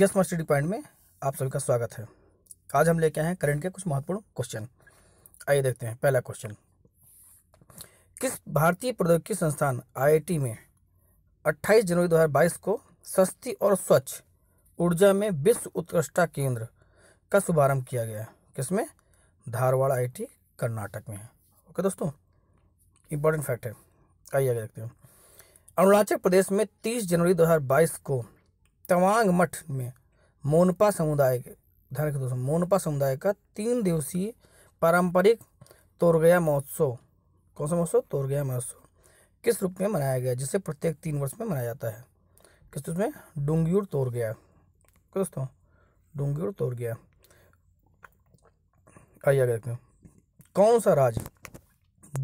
yes master डिपॉइंट में आप सभी का स्वागत है आज हम लेके आए हैं करंट के कुछ महत्वपूर्ण क्वेश्चन आइए देखते हैं पहला क्वेश्चन किस भारतीय प्रौद्योगिकी संस्थान आईआईटी में 28 जनवरी 2022 को सस्ती और स्वच्छ ऊर्जा में विश्व उत्कृष्टता केंद्र का शुभारंभ किया गया किसमें धारवाड़ आई कर्नाटक में है ओके दोस्तों इंपॉर्टेंट फैक्ट है आइए आगे देखते हैं अरुणाचल प्रदेश में 30 जनवरी 2022 को तवांग मठ में मोनपा समुदाय के ध्यान रखें दोस्तों मोनपा समुदाय का तीन दिवसीय पारंपरिक तोरगया महोत्सव कौन सा महोत्सव तोरगया महोत्सव किस रूप में मनाया गया जिसे प्रत्येक तीन वर्ष में मनाया जाता है किस रूप में डुंगियूर तोड़ गया दोस्तों डुंगियूर तोड़ गया आइए आगे देखते कौन सा राज्य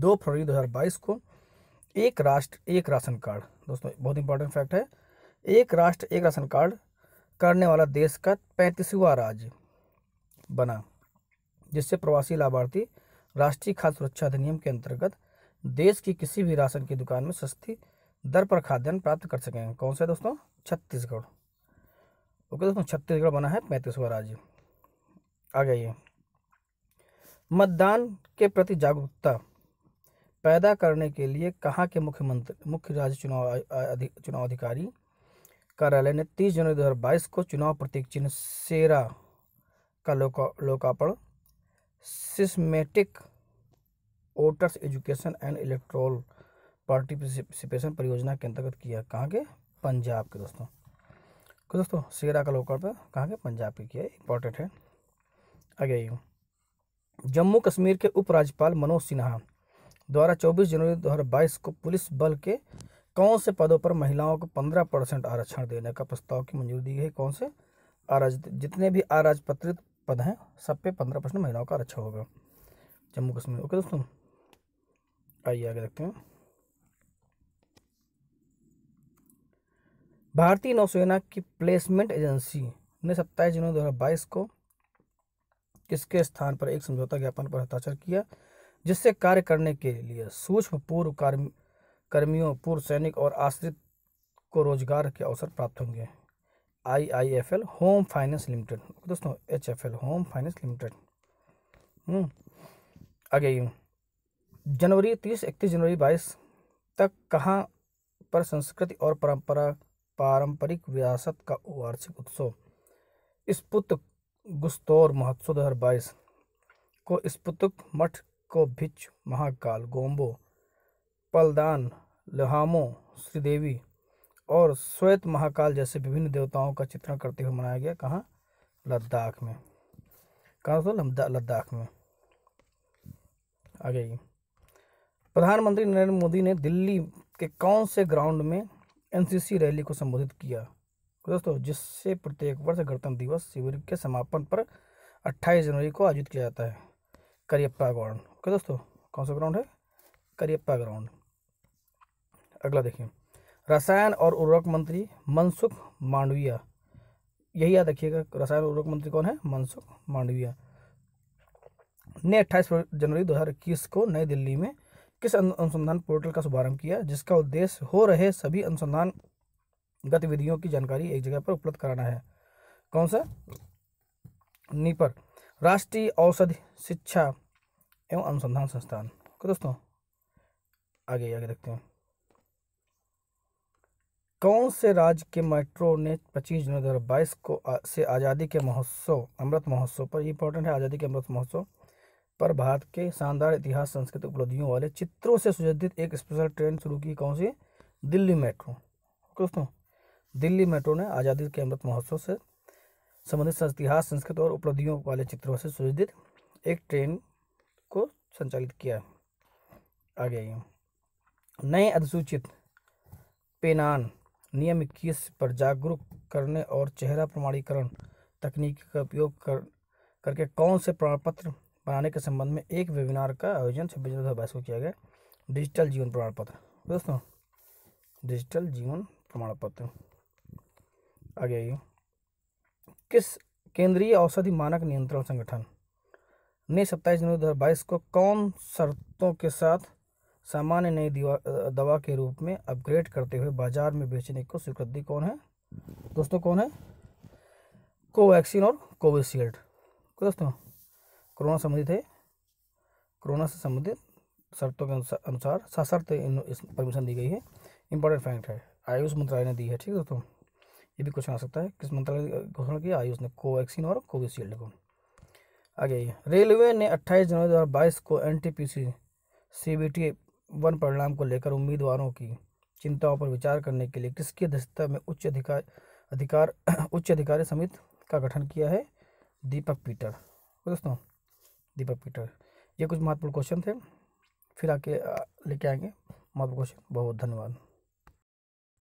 दो फरवरी 2022 को एक राष्ट्र एक राशन कार्ड दोस्तों बहुत इंपॉर्टेंट फैक्ट है एक राष्ट्र एक राशन कार्ड करने वाला देश का पैंतीसवा राज्य बना जिससे प्रवासी लाभार्थी राष्ट्रीय खाद्य सुरक्षा अधिनियम के अंतर्गत देश की किसी भी राशन की दुकान में सस्ती दर पर खाद्यान्न प्राप्त कर सकेंगे कौन सा है दोस्तों छत्तीसगढ़ ओके दोस्तों छत्तीसगढ़ बना है पैंतीसवा राज्य आ जाइए मतदान के प्रति जागरूकता पैदा करने के लिए कहाँ के मुख्यमंत्री मुख्य राज्य चुनाव चुनाव अधिकारी कार्यालय ने 30 जनवरी 2022 को चुनाव प्रतीक चिन्ह सेरा का लोकार्पण systematic voters education and electoral participation परियोजना के अंतर्गत किया कहाँ के पंजाब के दोस्तों को तो दोस्तों सेरा का लोकार्पण कहाँ के पंजाब के किया इंपॉर्टेंट है आगे आइए जम्मू कश्मीर के उपराज्यपाल मनोज सिन्हा द्वारा 24 जनवरी 2022 को पुलिस बल के कौन से पदों पर महिलाओं को पंद्रह परसेंट आरक्षण देने का प्रस्ताव की मंजूरी दी गई कौन से आराज जितने भी आराजपत्रित पद हैं सब पे पंद्रह परसेंट महिलाओं का आरक्षण होगा जम्मू कश्मीर ओके दोस्तों आइए आगे देखते हैं भारतीय नौसेना की प्लेसमेंट एजेंसी ने सत्ताईस जनवरी दो को किसके स्थान पर एक समझौता ज्ञापन पर हस्ताक्षर किया जिससे कार्य करने के लिए सूक्ष्म पूर्व कार्य कर्मियों पूर्व सैनिक और आश्रित को रोजगार के अवसर प्राप्त होंगे I I F L home finance limited दोस्तों H F L home finance limited आगे जनवरी तीस इकतीस जनवरी बाईस तक कहाँ पर संस्कृति और परंपरा पारंपरिक विरासत का वार्षिक उत्सव स्पुत गुस्तौर महोत्सव दो हज़ार बाईस को स्पुतक मठ को भिच महाकाल गोम्बो पलदान लहामो श्रीदेवी और श्वेत महाकाल जैसे विभिन्न देवताओं का चित्रण करते हुए मनाया गया कहाँ लद्दाख में कहाँ तो लद्दाख में आ प्रधानमंत्री नरेंद्र मोदी ने दिल्ली के कौन से ग्राउंड में एनसीसी रैली को संबोधित किया दोस्तों जिससे प्रत्येक वर्ष गणतंत्र दिवस शिविर के समापन पर 28 जनवरी को आयोजित किया जाता है करियप्पा ग्राउंड ओके दोस्तों कौन सा ग्राउंड है करियप्पा ग्राउंड अगला देखिए रसायन और उर्वरक मंत्री मनसुख मांडविया यही याद रखिएगा रसायन उर्वरक मंत्री कौन है मनसुख मांडविया ने 28 जनवरी 2021 को नई दिल्ली में किस अनुसंधान पोर्टल का शुभारंभ किया जिसका उद्देश्य हो रहे सभी अनुसंधान गतिविधियों की जानकारी एक जगह पर उपलब्ध कराना है कौन सा नीपर राष्ट्रीय औषधि शिक्षा एवं अनुसंधान संस्थान तो दोस्तों आगे आगे देखते हैं कौन से राज्य के मेट्रो ने 25 जनवरी 2022 हज़ार बाईस को आ, से आज़ादी के महोत्सव अमृत महोत्सव पर इम्पोर्टेंट है आज़ादी के अमृत महोत्सव पर भारत के शानदार इतिहास संस्कृति उपलब्धियों वाले चित्रों से सुजित एक स्पेशल ट्रेन शुरू की कौन सी दिल्ली मेट्रो दोस्तों दिल्ली मेट्रो ने आज़ादी के अमृत महोत्सव से संबंधित इतिहास संस्कृति और उपलब्धियों वाले चित्रों से सुजित एक ट्रेन को संचालित किया आगे आइए नए अधिसूचित पेनान नियम इक्कीस पर जागरूक करने और चेहरा प्रमाणीकरण तकनीक का उपयोग कर करके कौन से प्रमाण पत्र बनाने के संबंध में एक वेबिनार का आयोजन छब्बीस जनवरी बाईस को किया गया डिजिटल जीवन प्रमाण पत्र दोस्तों डिजिटल जीवन प्रमाण पत्र आगे आइए किस केंद्रीय औषधि मानक नियंत्रण संगठन ने सत्ताईस जनवरी दो को कौन शर्तों के साथ सामान्य नई दवा के रूप में अपग्रेड करते हुए बाजार में बेचने को स्वीकृति कौन है दोस्तों कौन है कोवैक्सीन और कोविशील्ड को तो दोस्तों कोरोना संबंधित है कोरोना से संबंधित शर्तों के अनुसार सशर्त इन परमिशन दी गई है इंपॉर्टेंट फैक्ट है आयुष मंत्रालय ने दी है ठीक है दोस्तों ये भी क्वेश्चन आ सकता है किस मंत्रालय ने घोषणा की आयुष ने कोवैक्सीन और कोविशील्ड को आगे रेलवे ने 28 जनवरी 2022 को N T P C C B T one परिणाम को लेकर उम्मीदवारों की चिंताओं पर विचार करने के लिए किसकी अध्यक्षता में उच्च अधिकार अधिकार उच्च अधिकारी समिति का गठन किया है दीपक पीटर तो दोस्तों दीपक पीटर ये कुछ महत्वपूर्ण क्वेश्चन थे फिर आके लेके आएंगे महत्वपूर्ण क्वेश्चन बहुत धन्यवाद